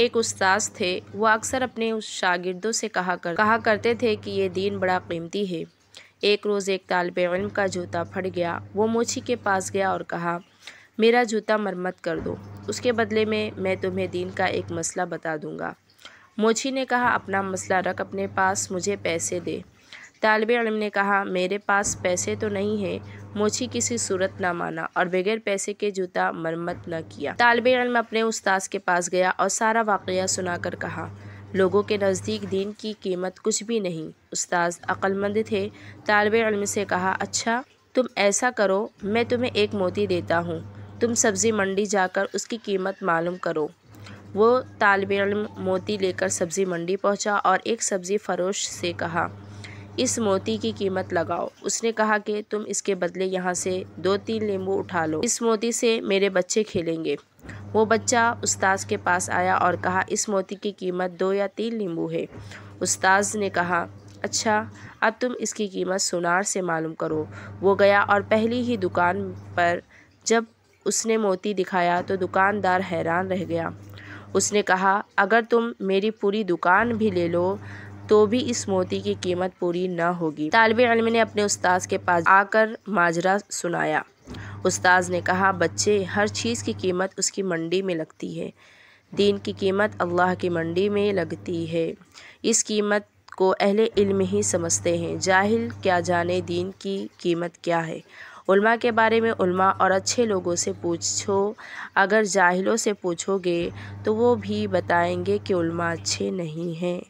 एक उस्ताद थे वह अक्सर अपने उस शागिर्दों से कहा कर कहा करते थे कि ये दीन बड़ा कीमती है एक रोज़ एक तालब इलम का जूता फट गया वो मोची के पास गया और कहा मेरा जूता मरम्मत कर दो उसके बदले में मैं तुम्हें दीन का एक मसला बता दूंगा मोची ने कहा अपना मसला रख अपने पास मुझे पैसे दे तालब इलम ने कहा मेरे पास पैसे तो नहीं हैं मोची किसी सूरत ना माना और बगैर पैसे के जूता मरम्मत न किया तालब इलम अपने उस्ताद के पास गया और सारा वाक़ सुनाकर कहा लोगों के नज़दीक दीन की कीमत कुछ भी नहीं उस्ताद अक्लमंद थे तालब इलम से कहा अच्छा तुम ऐसा करो मैं तुम्हें एक मोती देता हूँ तुम सब्ज़ी मंडी जाकर उसकी कीमत मालूम करो वो तालब इलम मोती लेकर सब्ज़ी मंडी पहुँचा और एक सब्ज़ी फरोश से कहा इस मोती की कीमत लगाओ उसने कहा कि तुम इसके बदले यहाँ से दो तीन नींबू उठा लो इस मोती से मेरे बच्चे खेलेंगे वो बच्चा उस्ताद के पास आया और कहा इस मोती की कीमत दो या तीन नींबू है उस्ताद ने कहा अच्छा अब तुम इसकी कीमत सुनार से मालूम करो वो गया और पहली ही दुकान पर जब उसने मोती दिखाया तो दुकानदार हैरान रह गया उसने कहा अगर तुम मेरी पूरी दुकान भी ले लो तो भी इस मोती की कीमत पूरी न होगी तालब इलम ने अपने उस्ताद के पास आकर माजरा सुनाया उस्ताद ने कहा बच्चे हर चीज़ की कीमत उसकी मंडी में लगती है दीन की कीमत अल्लाह की मंडी में लगती है इस कीमत को अहले इल्म ही समझते हैं जाहिल क्या जाने दीन की कीमत क्या है उल्मा के बारे में उल्मा और अच्छे लोगों से पूछो अगर जाहिलों से पूछोगे तो वो भी बताएंगे कि उल्मा अच्छे नहीं हैं